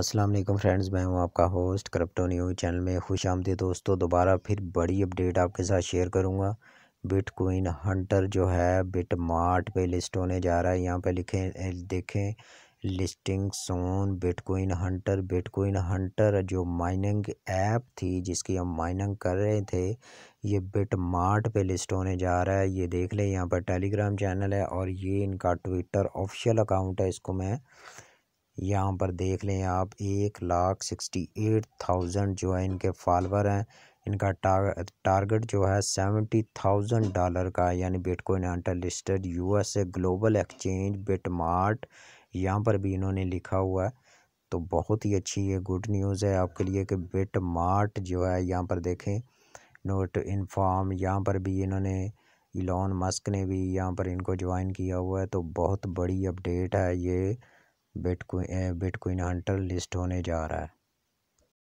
अस्सलाम वालेकुम फ्रेंड्स मैं हूं आपका होस्ट करप्टो न्यूज़ चैनल में खुश आमदी दोस्तों दोबारा फिर बड़ी अपडेट आपके साथ शेयर करूंगा बिटकॉइन हंटर जो है बिट मार्ट पे लिस्ट होने जा रहा है यहां पर लिखें देखें listing soon Bitcoin hunter Bitcoin hunter जो माइनिंग ऐप थी जिसकी हम माइनिंग कर रहे थे ये बिट मार्ट पे लिस्ट होने जा रहा है ये देख लें यहाँ पर टेलीग्राम चैनल है और ये इनका ट्विटर ऑफिशियल अकाउंट है इसको मैं यहाँ पर देख लें आप एक लाख सिक्सटी एट थाउजेंड जो है इनके फॉलोअर हैं इनका टारगेट जो है सेवेंटी थाउजेंड डॉलर का यानी बिटकॉइन आंटा listed US global exchange BitMart यहाँ पर भी इन्होंने लिखा हुआ है तो बहुत ही अच्छी ये गुड न्यूज़ है आपके लिए कि बिटमार्ट जो है यहाँ पर देखें नोट इनफॉर्म यहाँ पर भी इन्होंने इलॉन मस्क ने भी यहाँ पर इनको ज्वाइन किया हुआ है तो बहुत बड़ी अपडेट है ये बिटकॉइन हंटर लिस्ट होने जा रहा है